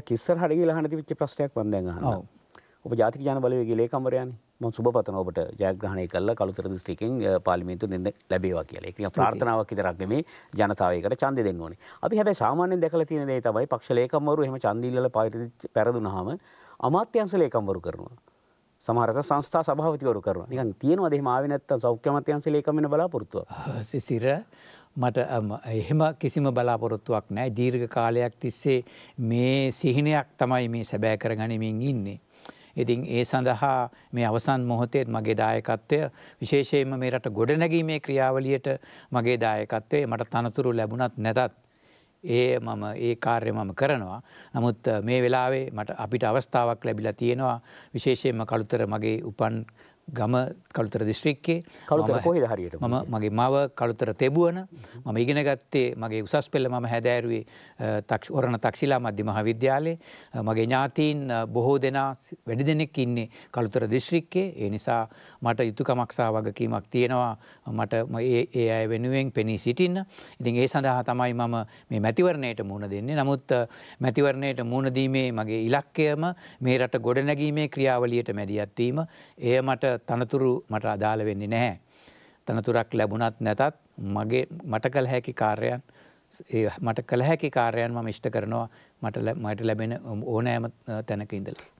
සතියක් ඉස්සරහට ගිහලා අහන තිබිච්ච ප්‍රශ්නයක් මම දැන් අහනවා. ඔබ ජාතික ජන බලවේගයේ ලේකම්වරයානේ. මම සුබපතන ඔබට ජයග්‍රහණය කළා කළුතර දිස්ත්‍රික්කෙන් පාර්ලිමේන්තු දෙන්න ලැබේවා කියලා. ඒක නිකන් ප්‍රාර්ථනාවක් විතරක් නෙමෙයි ජනතාවයකට ඡන්දය දෙන්න ඕනේ. අපි හැබැයි සාමාන්‍යයෙන් දැකලා තියෙන දේ තමයි පක්ෂ ලේකම්වරු එහෙම ඡන්ද ඉල්ලලා පෙරදුනහම අමාත්‍යංශ ලේකම්වරු කරනවා. සමහරට සංස්ථා සභාවතිවරු කරනවා. නිකන් තියෙනවද එහෙම ආවේ නැත්නම් සෞඛ්‍ය අමාත්‍යංශ ලේකම්වෙන බලාපොරොත්තුව. සිසිර මට එහෙම කිසිම බලාපොරොත්තුවක් නෑ දීර්ඝ කාලයක් තිස්සේ මේ සිහිනයක් තමයි මේ සැබෑ කර ගනිමින් ඉන්නේ. ඉතින් ඒ සඳහා මේ අවසන් මොහොතේත් මගේ දායකත්වය විශේෂයෙන්ම මේ රට ගොඩනැගීමේ ක්‍රියාවලියට මගේ දායකත්වය මට තනතුරු ලැබුණත් නැතත් ඒ මම ඒ කාර්ය මම කරනවා. නමුත් මේ වෙලාවේ මට අපිට අවස්ථාවක් ලැබිලා තියෙනවා විශේෂයෙන්ම කළුතර මගේ උපන් ගම කළුතර දිස්ත්‍රික්කේ කළුතර කොහෙද හරියට මම මගේ මව කළුතර තෙබුවන මම ඉගෙන ගත්තේ මගේ උසස් පෙළ මම හැදෑරුවේ ඔරණ තක්ෂිලා මධ්‍ය මහාවිද්‍යාලයේ මගේ ඥාතීන් බොහෝ දෙනා වැඩි දෙනෙක් ඉන්නේ කළුතර දිස්ත්‍රික්කේ ඒ නිසා මට යුතුයකමක් සහ වගකීමක් තියෙනවා මට ඒ අය වෙනුවෙන් පෙනී සිටින්න ඉතින් ඒ සඳහා තමයි මම මේ මැතිවරණයට මුහුණ දෙන්නේ නමුත් මැතිවරණයට මුහුණ දීමේ මගේ ඉලක්කයම මේ රට ගොඩනැගීමේ ක්‍රියාවලියට මැදිහත් වීම එය මට තනතුරු මට අදාළ වෙන්නේ නැහැ. තනතුරක් ලැබුණත් නැතත් මගේ මට කළ හැකි කාර්යයන් මට කළ හැකි කාරයන් ම ෂ්ට කරනවා මට මට ලැබෙන ඕනෑම තැනක ඉඳල.